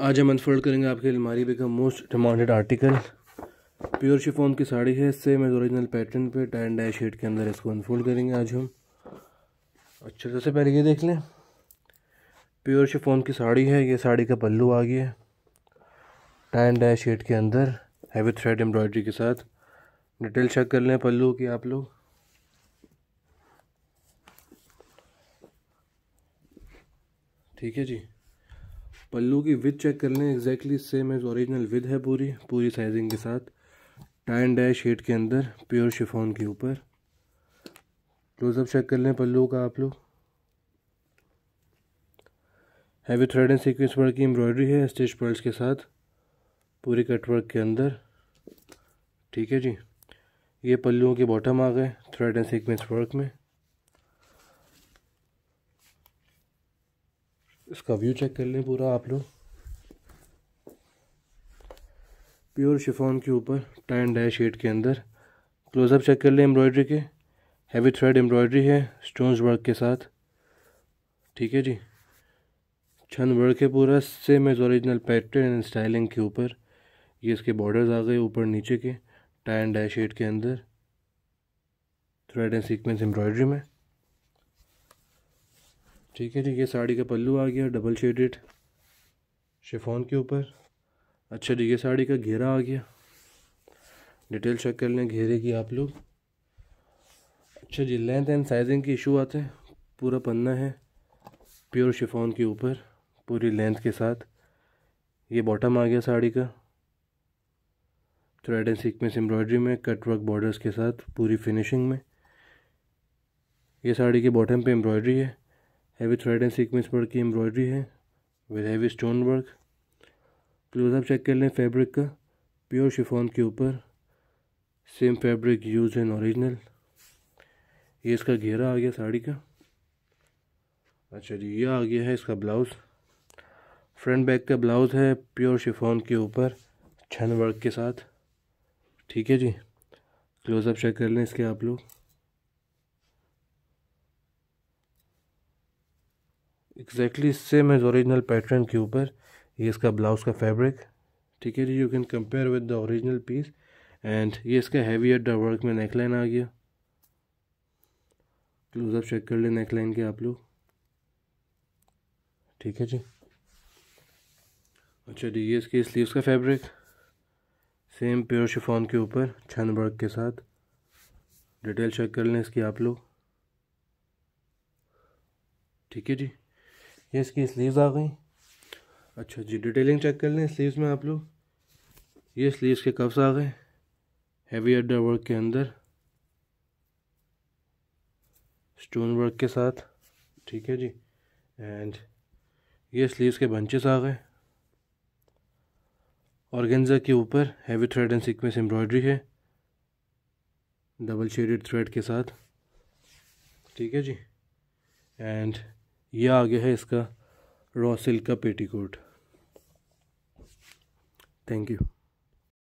आज हम अनफोल्ड करेंगे आपके अलमारी बेगम most demanded article pure chiffon की साड़ी है इससे मैं ओरिजिनल पैटर्न पे टैन डाई शेड के अंदर इसको अनफोल्ड करेंगे आज हम अच्छा सबसे पहले ये देख लें प्योर शिफोन की साड़ी है ये साड़ी का पल्लू आ गया है टैन डाई शेड के अंदर हैवी थ्रेड एम्ब्रॉयडरी के साथ डिटेल चेक कर लें पल्लू की आप लोग ठीक है जी पल्लू की विद चेक कर लें एग्जैक्टली सेम एज ओरिजिनल विद है पूरी पूरी साइजिंग के साथ टाइन डैश डाई शेड के अंदर प्योर शिफोन के ऊपर क्लोजअप चेक कर लें पल्लू का आप लोग heavy thread and sequence work की एम्ब्रॉयडरी है स्टिच पर्ल्स के साथ पूरी कटवर्क के अंदर ठीक है जी ये पल्लुओं के बॉटम आ गए थ्रेड एंड सिक्वेंस वर्क में इसका व्यू चेक कर लें पूरा आप लोग प्योर शिफॉन के ऊपर टैंड डैश एट के अंदर क्लोजअप चेक कर लें एम्ब्रॉयडरी के हैवी थ्रेड एम्ब्रॉयडरी है स्टोन्स वर्क के साथ ठीक है जी छन वर्क है पूरा same as original pattern and styling के ऊपर ये इसके बॉर्डर्स आ गए ऊपर नीचे के टाइन डैश एट के अंदर थ्रेड एंड सीक्वेंस एम्ब्रॉयडरी में ठीक है जी ये साड़ी का पल्लू आ गया डबल शेडेड शिफोन के ऊपर अच्छा जी ये साड़ी का घेरा आ गया डिटेल चेक कर लें घेरे की आप लोग अच्छा जी लेंथ एंड साइजिंग के इशू आते हैं पूरा पन्ना है प्योर शिफोन के ऊपर पूरी लेंथ के साथ ये बॉटम आ गया साड़ी का थ्रेड एंड सीक्वेंस एम्ब्रॉयड्री में कट वर्क बॉर्डर्स के साथ पूरी फिनिशिंग में ये साड़ी के बॉटम पे एम्ब्रॉयड्री है heavy thread and sequence work की एम्ब्रॉयडरी है with heavy stone work closeup check कर लें फैब्रिक का प्योर शिफॉन के ऊपर same fabric use and original ये इसका घेरा आ गया साड़ी का अच्छा जी ये आ गया है इसका ब्लाउज़ फ्रंट बैक का ब्लाउज़ है प्योर शिफॉन के ऊपर छन वर्क के साथ ठीक है जी क्लोजअप चेक कर लें इसके आप लोग exactly same as original pattern के ऊपर ये इसका ब्लाउज का फैब्रिक ठीक है जी you can compare with the original piece and ये इसका हैवी एड वर्क में नेकलाइन आ गया क्लोजअप चेक कर लें नेकलाइन के आप लोग ठीक है जी अच्छा जी ये इसके स्लीव्स का फैब्रिक सेम प्योर शिफॉन के ऊपर छन वर्क के साथ डिटेल चेक कर लें इसकी आप लोग ठीक है जी ये इसकी स्लीव्स आ गई अच्छा जी डिटेलिंग चेक कर लें स्लीव्स में आप लोग ये स्लीव्स के कप्स आ गए हैवी अड्डा वर्क के अंदर स्टोन वर्क के साथ ठीक है जी एंड ये स्लीव्स के बंचेस आ गए ऑर्गेन्जा के ऊपर heavy thread and sequence embroidery है डबल शेडेड थ्रेड के साथ ठीक है जी एंड ये आ गया है इसका रॉ सिल्क का पेटीकोट थैंक यू